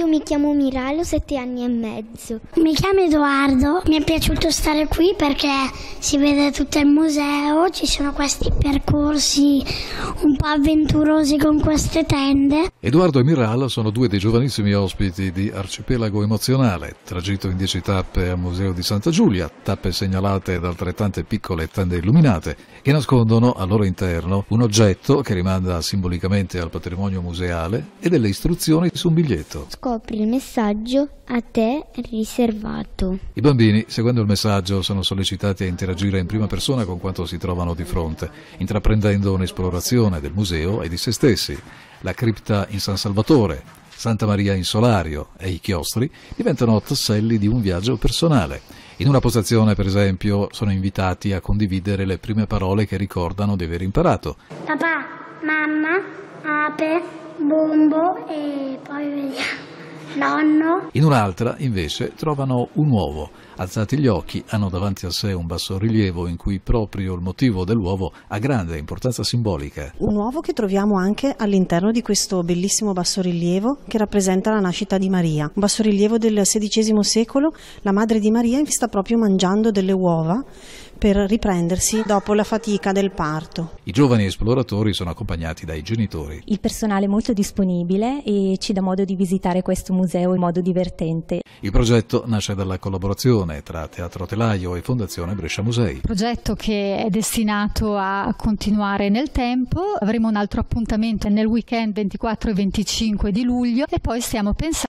io mi chiamo Miralo, sette anni e mezzo. Mi chiamo Edoardo, mi è piaciuto stare qui perché si vede tutto il museo, ci sono questi percorsi un po' avventurosi con queste tende. Edoardo e Miralo sono due dei giovanissimi ospiti di Arcipelago Emozionale, tragitto in dieci tappe al Museo di Santa Giulia, tappe segnalate da altrettante piccole tende illuminate che nascondono al loro interno un oggetto che rimanda simbolicamente al patrimonio museale e delle istruzioni su un biglietto. Scusa scopri il messaggio a te riservato. I bambini, seguendo il messaggio, sono sollecitati a interagire in prima persona con quanto si trovano di fronte, intraprendendo un'esplorazione del museo e di se stessi. La cripta in San Salvatore, Santa Maria in Solario e i chiostri diventano tasselli di un viaggio personale. In una postazione, per esempio, sono invitati a condividere le prime parole che ricordano di aver imparato. Papà, mamma, ape, bombo e Nonno? In un'altra, invece, trovano un uovo. Alzati gli occhi, hanno davanti a sé un bassorilievo in cui proprio il motivo dell'uovo ha grande importanza simbolica. Un uovo che troviamo anche all'interno di questo bellissimo bassorilievo che rappresenta la nascita di Maria. Un bassorilievo del XVI secolo, la madre di Maria sta proprio mangiando delle uova per riprendersi dopo la fatica del parto. I giovani esploratori sono accompagnati dai genitori. Il personale è molto disponibile e ci dà modo di visitare questo museo in modo divertente. Il progetto nasce dalla collaborazione tra Teatro Telaio e Fondazione Brescia Musei. Il Progetto che è destinato a continuare nel tempo. Avremo un altro appuntamento nel weekend 24 e 25 di luglio e poi stiamo pensando